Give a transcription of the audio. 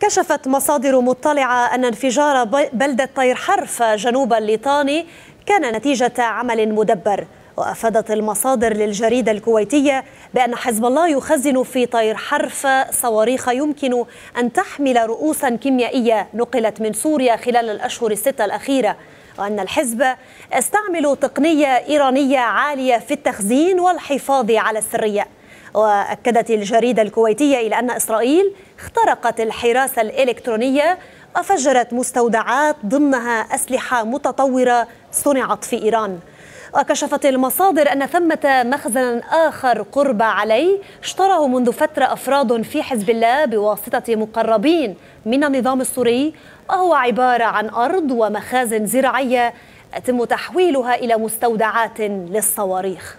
كشفت مصادر مطلعة أن انفجار بلدة طير حرف جنوب الليطاني كان نتيجة عمل مدبر وأفادت المصادر للجريدة الكويتية بأن حزب الله يخزن في طير حرف صواريخ يمكن أن تحمل رؤوسا كيميائية نقلت من سوريا خلال الأشهر الستة الأخيرة وأن الحزب استعمل تقنية إيرانية عالية في التخزين والحفاظ على السرية وأكدت الجريدة الكويتية إلى أن إسرائيل اخترقت الحراسة الإلكترونية وفجرت مستودعات ضمنها أسلحة متطورة صنعت في إيران وكشفت المصادر أن ثمة مخزنا آخر قرب علي اشتراه منذ فترة أفراد في حزب الله بواسطة مقربين من النظام السوري وهو عبارة عن أرض ومخازن زراعية يتم تحويلها إلى مستودعات للصواريخ